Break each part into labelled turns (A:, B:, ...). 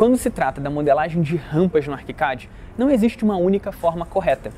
A: Quando se trata da modelagem de rampas no ArchiCAD, não existe uma única forma correta.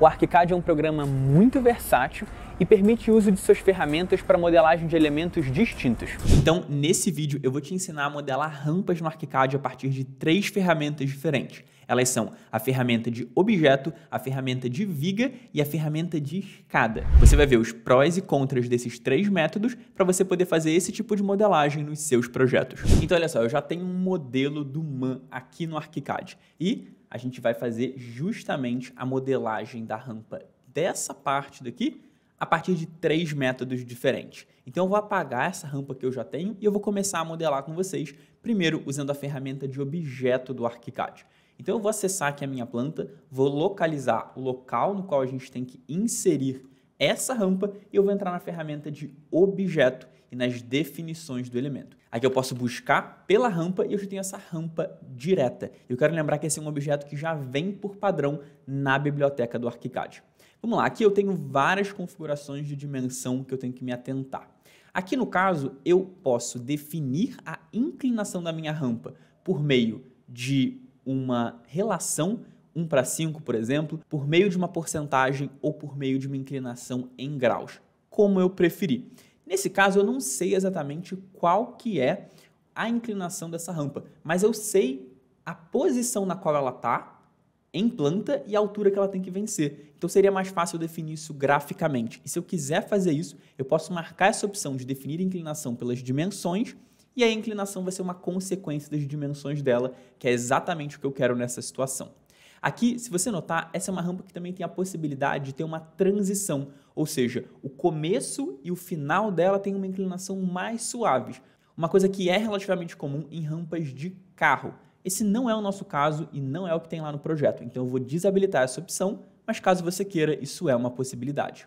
A: O ArchiCAD é um programa muito versátil e permite o uso de suas ferramentas para modelagem de elementos distintos. Então, nesse vídeo eu vou te ensinar a modelar rampas no ArchiCAD a partir de três ferramentas diferentes. Elas são a ferramenta de objeto, a ferramenta de viga e a ferramenta de escada. Você vai ver os prós e contras desses três métodos para você poder fazer esse tipo de modelagem nos seus projetos. Então olha só, eu já tenho um modelo do MAN aqui no ArchiCAD e a gente vai fazer justamente a modelagem da rampa dessa parte daqui a partir de três métodos diferentes. Então eu vou apagar essa rampa que eu já tenho e eu vou começar a modelar com vocês, primeiro usando a ferramenta de objeto do ArchiCAD. Então eu vou acessar aqui a minha planta, vou localizar o local no qual a gente tem que inserir essa rampa e eu vou entrar na ferramenta de objeto e nas definições do elemento. Aqui eu posso buscar pela rampa e eu já tenho essa rampa direta. Eu quero lembrar que esse é um objeto que já vem por padrão na biblioteca do ArchiCAD. Vamos lá, aqui eu tenho várias configurações de dimensão que eu tenho que me atentar. Aqui no caso, eu posso definir a inclinação da minha rampa por meio de uma relação 1 para 5, por exemplo, por meio de uma porcentagem ou por meio de uma inclinação em graus, como eu preferir. Nesse caso, eu não sei exatamente qual que é a inclinação dessa rampa, mas eu sei a posição na qual ela está em planta e a altura que ela tem que vencer. Então seria mais fácil definir isso graficamente. E se eu quiser fazer isso, eu posso marcar essa opção de definir inclinação pelas dimensões e a inclinação vai ser uma consequência das dimensões dela, que é exatamente o que eu quero nessa situação. Aqui, se você notar, essa é uma rampa que também tem a possibilidade de ter uma transição, ou seja, o começo e o final dela têm uma inclinação mais suaves, uma coisa que é relativamente comum em rampas de carro. Esse não é o nosso caso e não é o que tem lá no projeto, então eu vou desabilitar essa opção, mas caso você queira, isso é uma possibilidade.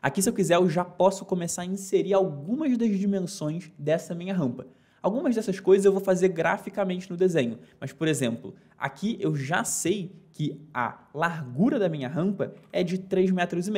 A: Aqui, se eu quiser, eu já posso começar a inserir algumas das dimensões dessa minha rampa. Algumas dessas coisas eu vou fazer graficamente no desenho, mas, por exemplo, aqui eu já sei que a largura da minha rampa é de 3,5 metros.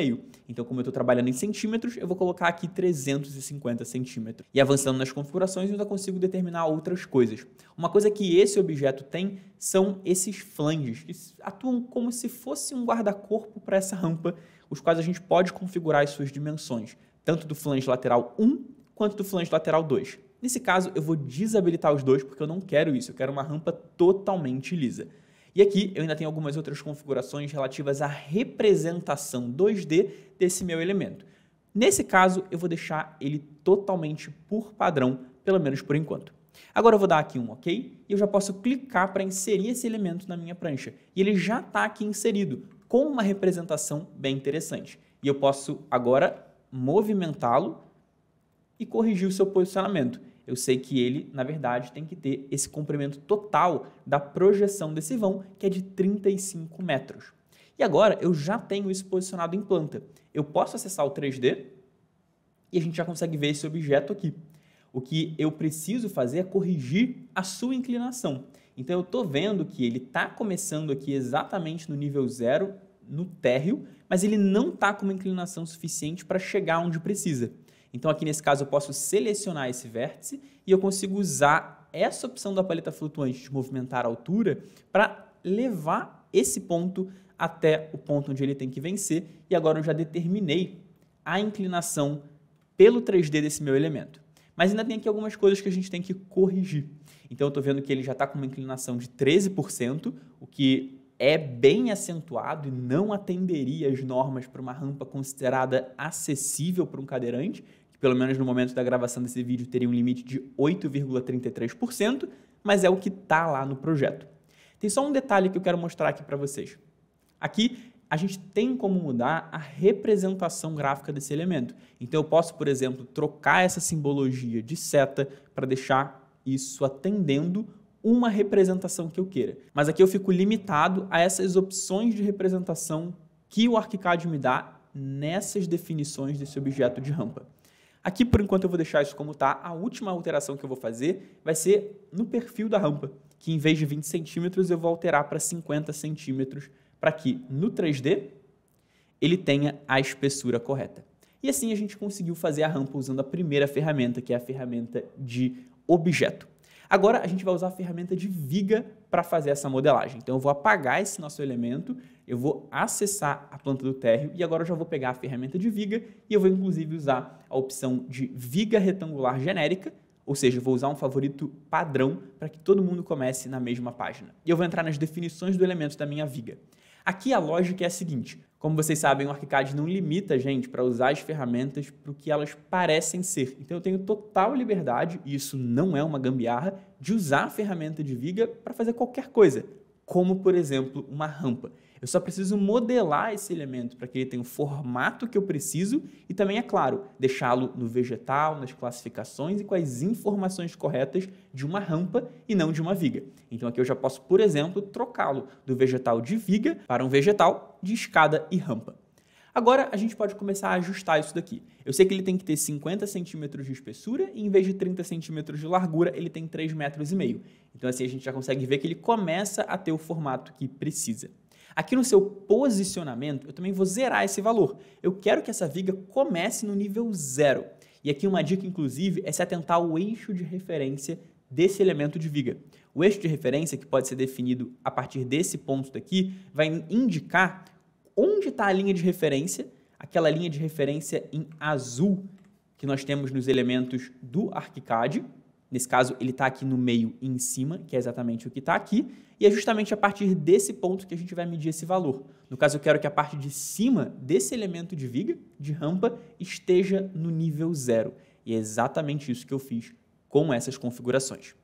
A: Então, como eu estou trabalhando em centímetros, eu vou colocar aqui 350 centímetros. E avançando nas configurações, eu ainda consigo determinar outras coisas. Uma coisa que esse objeto tem são esses flanges, que atuam como se fosse um guarda-corpo para essa rampa, os quais a gente pode configurar as suas dimensões, tanto do flange lateral 1 quanto do flange lateral 2. Nesse caso, eu vou desabilitar os dois porque eu não quero isso, eu quero uma rampa totalmente lisa. E aqui eu ainda tenho algumas outras configurações relativas à representação 2D desse meu elemento. Nesse caso, eu vou deixar ele totalmente por padrão, pelo menos por enquanto. Agora eu vou dar aqui um OK e eu já posso clicar para inserir esse elemento na minha prancha. E ele já está aqui inserido, com uma representação bem interessante. E eu posso agora movimentá-lo e corrigir o seu posicionamento. Eu sei que ele, na verdade, tem que ter esse comprimento total da projeção desse vão, que é de 35 metros. E agora eu já tenho isso posicionado em planta. Eu posso acessar o 3D e a gente já consegue ver esse objeto aqui. O que eu preciso fazer é corrigir a sua inclinação. Então eu estou vendo que ele está começando aqui exatamente no nível zero, no térreo, mas ele não está com uma inclinação suficiente para chegar onde precisa. Então, aqui nesse caso, eu posso selecionar esse vértice e eu consigo usar essa opção da paleta flutuante de movimentar a altura para levar esse ponto até o ponto onde ele tem que vencer. E agora eu já determinei a inclinação pelo 3D desse meu elemento. Mas ainda tem aqui algumas coisas que a gente tem que corrigir. Então, eu estou vendo que ele já está com uma inclinação de 13%, o que é bem acentuado e não atenderia as normas para uma rampa considerada acessível para um cadeirante, que pelo menos no momento da gravação desse vídeo teria um limite de 8,33%, mas é o que está lá no projeto. Tem só um detalhe que eu quero mostrar aqui para vocês. Aqui a gente tem como mudar a representação gráfica desse elemento. Então eu posso, por exemplo, trocar essa simbologia de seta para deixar isso atendendo uma representação que eu queira. Mas aqui eu fico limitado a essas opções de representação que o ArchiCAD me dá nessas definições desse objeto de rampa. Aqui, por enquanto, eu vou deixar isso como está. A última alteração que eu vou fazer vai ser no perfil da rampa, que em vez de 20 centímetros, eu vou alterar para 50 centímetros, para que no 3D ele tenha a espessura correta. E assim a gente conseguiu fazer a rampa usando a primeira ferramenta, que é a ferramenta de objeto. Agora a gente vai usar a ferramenta de viga para fazer essa modelagem. Então eu vou apagar esse nosso elemento, eu vou acessar a planta do térreo e agora eu já vou pegar a ferramenta de viga e eu vou inclusive usar a opção de viga retangular genérica, ou seja, eu vou usar um favorito padrão para que todo mundo comece na mesma página. E eu vou entrar nas definições do elemento da minha viga. Aqui a lógica é a seguinte: como vocês sabem, o ArchiCAD não limita a gente para usar as ferramentas para o que elas parecem ser. Então eu tenho total liberdade, e isso não é uma gambiarra, de usar a ferramenta de viga para fazer qualquer coisa como por exemplo uma rampa. Eu só preciso modelar esse elemento para que ele tenha o formato que eu preciso e também, é claro, deixá-lo no vegetal, nas classificações e com as informações corretas de uma rampa e não de uma viga. Então aqui eu já posso, por exemplo, trocá-lo do vegetal de viga para um vegetal de escada e rampa. Agora a gente pode começar a ajustar isso daqui. Eu sei que ele tem que ter 50 centímetros de espessura e em vez de 30 centímetros de largura, ele tem 3 metros e meio. Então assim a gente já consegue ver que ele começa a ter o formato que precisa. Aqui no seu posicionamento, eu também vou zerar esse valor. Eu quero que essa viga comece no nível zero. E aqui uma dica, inclusive, é se atentar ao eixo de referência desse elemento de viga. O eixo de referência, que pode ser definido a partir desse ponto daqui, vai indicar onde está a linha de referência, aquela linha de referência em azul que nós temos nos elementos do ArchiCAD. Nesse caso, ele está aqui no meio e em cima, que é exatamente o que está aqui. E é justamente a partir desse ponto que a gente vai medir esse valor. No caso, eu quero que a parte de cima desse elemento de viga, de rampa, esteja no nível zero. E é exatamente isso que eu fiz com essas configurações.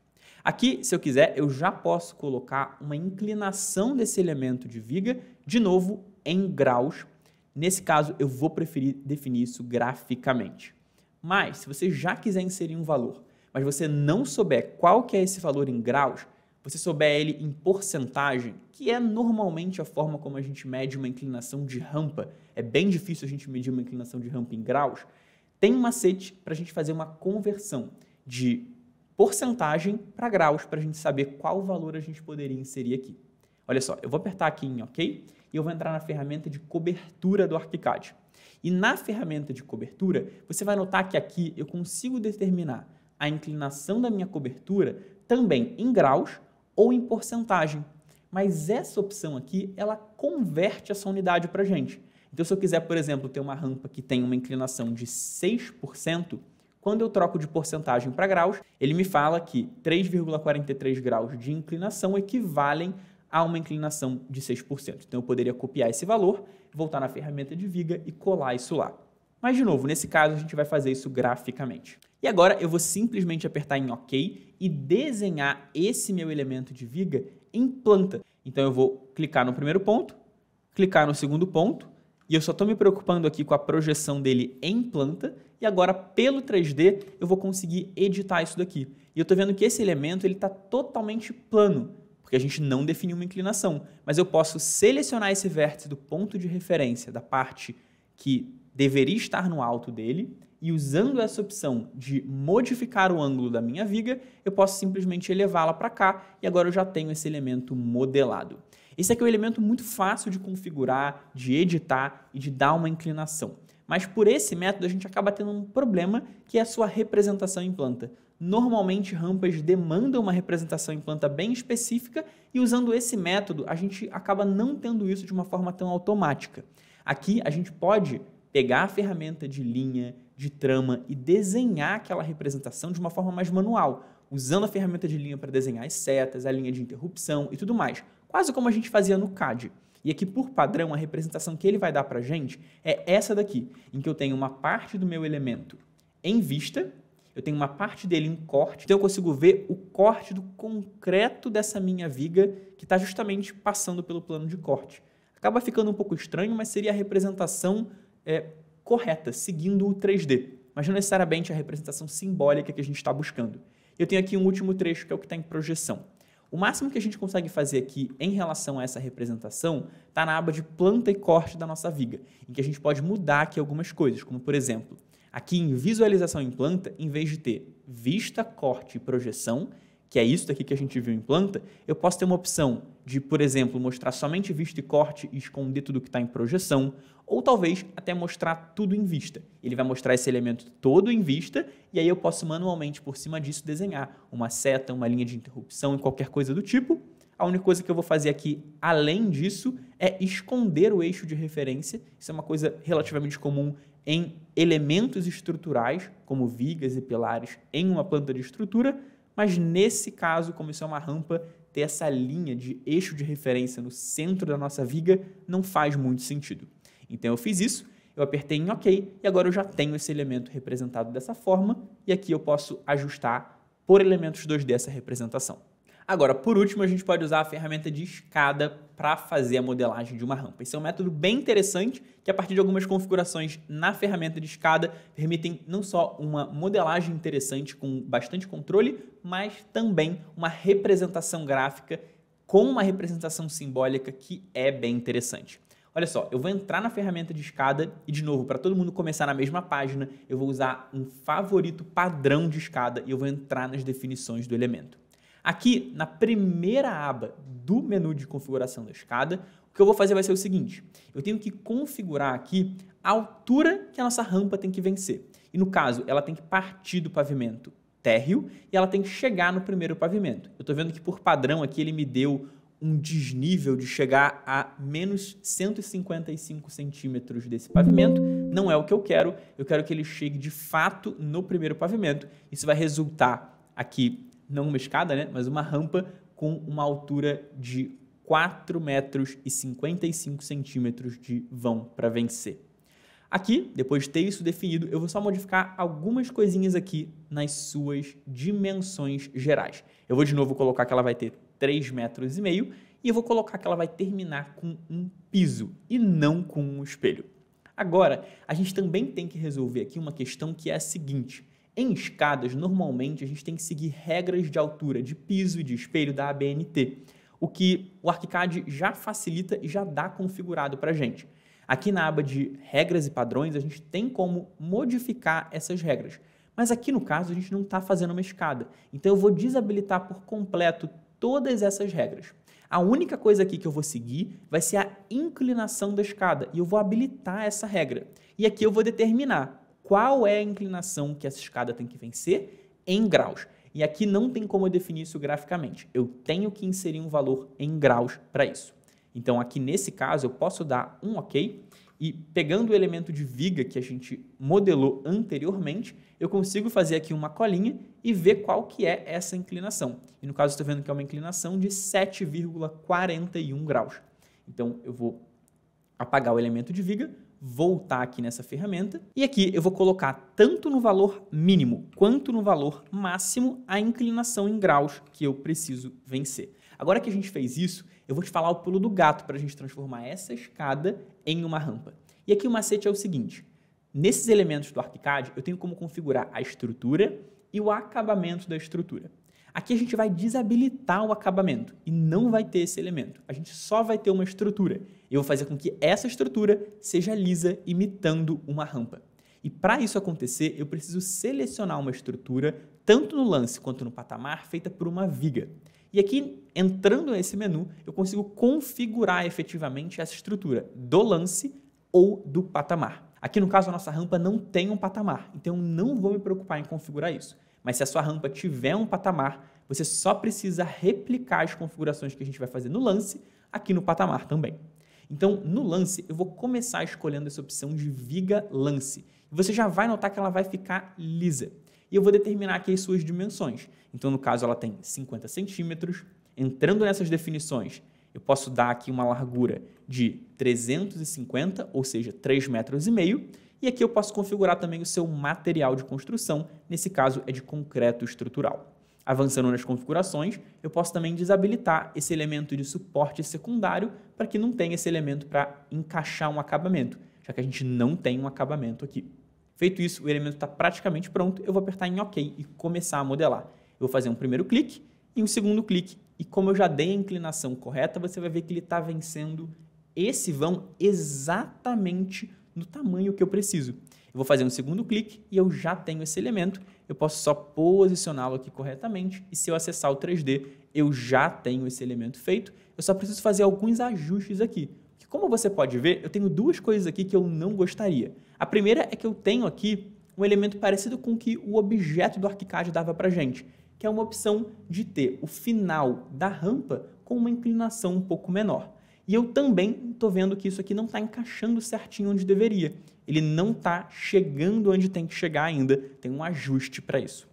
A: Aqui, se eu quiser, eu já posso colocar uma inclinação desse elemento de viga, de novo, em graus. Nesse caso, eu vou preferir definir isso graficamente. Mas, se você já quiser inserir um valor, mas você não souber qual que é esse valor em graus, você souber ele em porcentagem, que é normalmente a forma como a gente mede uma inclinação de rampa, é bem difícil a gente medir uma inclinação de rampa em graus, tem um macete para a gente fazer uma conversão de porcentagem para graus, para a gente saber qual valor a gente poderia inserir aqui. Olha só, eu vou apertar aqui em OK e eu vou entrar na ferramenta de cobertura do ArchiCAD. E na ferramenta de cobertura, você vai notar que aqui eu consigo determinar a inclinação da minha cobertura também em graus ou em porcentagem. Mas essa opção aqui, ela converte essa unidade para gente. Então, se eu quiser, por exemplo, ter uma rampa que tem uma inclinação de 6%, quando eu troco de porcentagem para graus, ele me fala que 3,43 graus de inclinação equivalem há uma inclinação de 6%. Então eu poderia copiar esse valor, voltar na ferramenta de viga e colar isso lá. Mas, de novo, nesse caso, a gente vai fazer isso graficamente. E agora eu vou simplesmente apertar em OK e desenhar esse meu elemento de viga em planta. Então eu vou clicar no primeiro ponto, clicar no segundo ponto, e eu só estou me preocupando aqui com a projeção dele em planta, e agora pelo 3D eu vou conseguir editar isso daqui. E eu estou vendo que esse elemento ele está totalmente plano, porque a gente não definiu uma inclinação, mas eu posso selecionar esse vértice do ponto de referência, da parte que deveria estar no alto dele, e usando essa opção de modificar o ângulo da minha viga, eu posso simplesmente elevá-la para cá e agora eu já tenho esse elemento modelado. Esse aqui é um elemento muito fácil de configurar, de editar e de dar uma inclinação. Mas por esse método a gente acaba tendo um problema que é a sua representação em planta. Normalmente, rampas demandam uma representação em planta bem específica e usando esse método, a gente acaba não tendo isso de uma forma tão automática. Aqui, a gente pode pegar a ferramenta de linha, de trama e desenhar aquela representação de uma forma mais manual, usando a ferramenta de linha para desenhar as setas, a linha de interrupção e tudo mais, quase como a gente fazia no CAD. E aqui, por padrão, a representação que ele vai dar para a gente é essa daqui, em que eu tenho uma parte do meu elemento em vista eu tenho uma parte dele em corte, então eu consigo ver o corte do concreto dessa minha viga que está justamente passando pelo plano de corte. Acaba ficando um pouco estranho, mas seria a representação é, correta, seguindo o 3D, mas não necessariamente a representação simbólica que a gente está buscando. Eu tenho aqui um último trecho que é o que está em projeção. O máximo que a gente consegue fazer aqui em relação a essa representação está na aba de planta e corte da nossa viga, em que a gente pode mudar aqui algumas coisas, como por exemplo, Aqui em visualização em planta, em vez de ter vista, corte e projeção, que é isso daqui que a gente viu em planta, eu posso ter uma opção de, por exemplo, mostrar somente vista e corte e esconder tudo que está em projeção, ou talvez até mostrar tudo em vista. Ele vai mostrar esse elemento todo em vista e aí eu posso manualmente por cima disso desenhar uma seta, uma linha de interrupção e qualquer coisa do tipo. A única coisa que eu vou fazer aqui, além disso, é esconder o eixo de referência. Isso é uma coisa relativamente comum em elementos estruturais, como vigas e pilares em uma planta de estrutura, mas nesse caso, como isso é uma rampa, ter essa linha de eixo de referência no centro da nossa viga não faz muito sentido. Então eu fiz isso, eu apertei em OK e agora eu já tenho esse elemento representado dessa forma e aqui eu posso ajustar por elementos 2D essa representação. Agora, por último, a gente pode usar a ferramenta de escada para fazer a modelagem de uma rampa. Esse é um método bem interessante que, a partir de algumas configurações na ferramenta de escada, permitem não só uma modelagem interessante com bastante controle, mas também uma representação gráfica com uma representação simbólica que é bem interessante. Olha só, eu vou entrar na ferramenta de escada e, de novo, para todo mundo começar na mesma página, eu vou usar um favorito padrão de escada e eu vou entrar nas definições do elemento. Aqui na primeira aba do menu de configuração da escada, o que eu vou fazer vai ser o seguinte, eu tenho que configurar aqui a altura que a nossa rampa tem que vencer. E no caso, ela tem que partir do pavimento térreo e ela tem que chegar no primeiro pavimento. Eu estou vendo que por padrão aqui ele me deu um desnível de chegar a menos 155 centímetros desse pavimento. Não é o que eu quero. Eu quero que ele chegue de fato no primeiro pavimento. Isso vai resultar aqui não uma escada, né? Mas uma rampa com uma altura de 4 metros e 55 centímetros de vão para vencer. Aqui, depois de ter isso definido, eu vou só modificar algumas coisinhas aqui nas suas dimensões gerais. Eu vou de novo colocar que ela vai ter 3 metros e meio e eu vou colocar que ela vai terminar com um piso e não com um espelho. Agora, a gente também tem que resolver aqui uma questão que é a seguinte. Em escadas, normalmente a gente tem que seguir regras de altura de piso e de espelho da ABNT, o que o ArchiCAD já facilita e já dá configurado para a gente. Aqui na aba de regras e padrões, a gente tem como modificar essas regras. Mas aqui no caso, a gente não está fazendo uma escada. Então eu vou desabilitar por completo todas essas regras. A única coisa aqui que eu vou seguir vai ser a inclinação da escada e eu vou habilitar essa regra. E aqui eu vou determinar qual é a inclinação que essa escada tem que vencer em graus. E aqui não tem como eu definir isso graficamente. Eu tenho que inserir um valor em graus para isso. Então, aqui nesse caso, eu posso dar um OK e pegando o elemento de viga que a gente modelou anteriormente, eu consigo fazer aqui uma colinha e ver qual que é essa inclinação. E no caso, estou vendo que é uma inclinação de 7,41 graus. Então, eu vou apagar o elemento de viga, voltar aqui nessa ferramenta e aqui eu vou colocar tanto no valor mínimo quanto no valor máximo a inclinação em graus que eu preciso vencer. Agora que a gente fez isso, eu vou te falar o pulo do gato para a gente transformar essa escada em uma rampa. E aqui o macete é o seguinte, nesses elementos do ArchiCAD eu tenho como configurar a estrutura e o acabamento da estrutura. Aqui a gente vai desabilitar o acabamento e não vai ter esse elemento. A gente só vai ter uma estrutura. Eu vou fazer com que essa estrutura seja lisa, imitando uma rampa. E para isso acontecer, eu preciso selecionar uma estrutura, tanto no lance quanto no patamar, feita por uma viga. E aqui, entrando nesse menu, eu consigo configurar efetivamente essa estrutura do lance ou do patamar. Aqui no caso, a nossa rampa não tem um patamar, então não vou me preocupar em configurar isso. Mas se a sua rampa tiver um patamar, você só precisa replicar as configurações que a gente vai fazer no lance aqui no patamar também. Então, no lance, eu vou começar escolhendo essa opção de viga lance. Você já vai notar que ela vai ficar lisa. E eu vou determinar aqui as suas dimensões. Então, no caso, ela tem 50 centímetros. Entrando nessas definições, eu posso dar aqui uma largura de 350, ou seja, 3,5 metros e meio, e aqui eu posso configurar também o seu material de construção, nesse caso é de concreto estrutural. Avançando nas configurações, eu posso também desabilitar esse elemento de suporte secundário para que não tenha esse elemento para encaixar um acabamento, já que a gente não tem um acabamento aqui. Feito isso, o elemento está praticamente pronto, eu vou apertar em OK e começar a modelar. Eu vou fazer um primeiro clique e um segundo clique, e como eu já dei a inclinação correta, você vai ver que ele está vencendo esse vão exatamente no tamanho que eu preciso. Eu vou fazer um segundo clique e eu já tenho esse elemento, eu posso só posicioná-lo aqui corretamente e se eu acessar o 3D, eu já tenho esse elemento feito, eu só preciso fazer alguns ajustes aqui. Porque como você pode ver, eu tenho duas coisas aqui que eu não gostaria. A primeira é que eu tenho aqui um elemento parecido com o que o objeto do ArchiCAD dava para gente, que é uma opção de ter o final da rampa com uma inclinação um pouco menor. E eu também estou vendo que isso aqui não está encaixando certinho onde deveria. Ele não está chegando onde tem que chegar ainda, tem um ajuste para isso.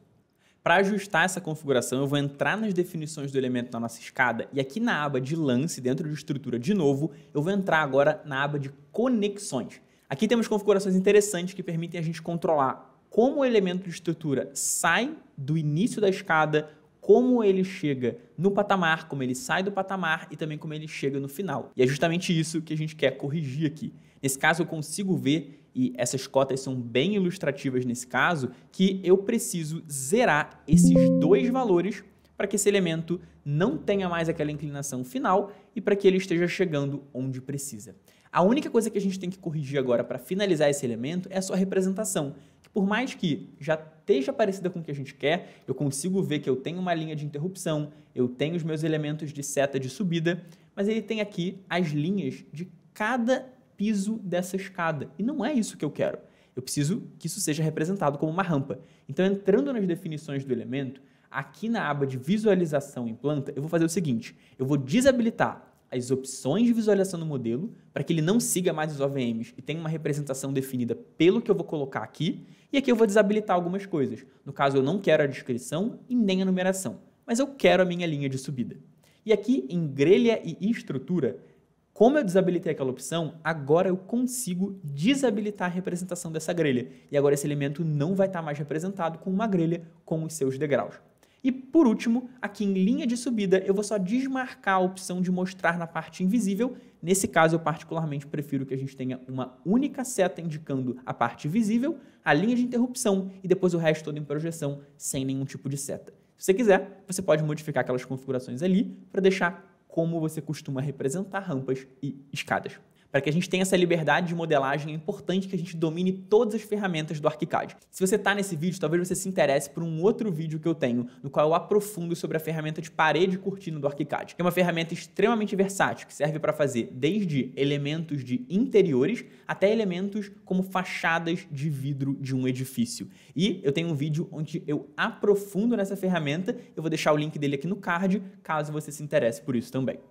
A: Para ajustar essa configuração, eu vou entrar nas definições do elemento na nossa escada e aqui na aba de lance, dentro de estrutura de novo, eu vou entrar agora na aba de conexões. Aqui temos configurações interessantes que permitem a gente controlar como o elemento de estrutura sai do início da escada como ele chega no patamar, como ele sai do patamar e também como ele chega no final. E é justamente isso que a gente quer corrigir aqui. Nesse caso, eu consigo ver, e essas cotas são bem ilustrativas nesse caso, que eu preciso zerar esses dois valores para que esse elemento não tenha mais aquela inclinação final e para que ele esteja chegando onde precisa. A única coisa que a gente tem que corrigir agora para finalizar esse elemento é a sua representação, por mais que já esteja parecida com o que a gente quer, eu consigo ver que eu tenho uma linha de interrupção, eu tenho os meus elementos de seta de subida, mas ele tem aqui as linhas de cada piso dessa escada. E não é isso que eu quero. Eu preciso que isso seja representado como uma rampa. Então, entrando nas definições do elemento, aqui na aba de visualização em planta, eu vou fazer o seguinte: eu vou desabilitar as opções de visualização do modelo para que ele não siga mais os OVMs e tenha uma representação definida pelo que eu vou colocar aqui. E aqui eu vou desabilitar algumas coisas. No caso, eu não quero a descrição e nem a numeração, mas eu quero a minha linha de subida. E aqui em grelha e estrutura, como eu desabilitei aquela opção, agora eu consigo desabilitar a representação dessa grelha. E agora esse elemento não vai estar mais representado com uma grelha com os seus degraus. E por último, aqui em linha de subida, eu vou só desmarcar a opção de mostrar na parte invisível. Nesse caso, eu particularmente prefiro que a gente tenha uma única seta indicando a parte visível, a linha de interrupção e depois o resto todo em projeção, sem nenhum tipo de seta. Se você quiser, você pode modificar aquelas configurações ali para deixar como você costuma representar rampas e escadas. Para que a gente tenha essa liberdade de modelagem, é importante que a gente domine todas as ferramentas do ArchiCAD. Se você está nesse vídeo, talvez você se interesse por um outro vídeo que eu tenho, no qual eu aprofundo sobre a ferramenta de parede e cortina do ArchiCAD. É uma ferramenta extremamente versátil, que serve para fazer desde elementos de interiores até elementos como fachadas de vidro de um edifício. E eu tenho um vídeo onde eu aprofundo nessa ferramenta, eu vou deixar o link dele aqui no card, caso você se interesse por isso também.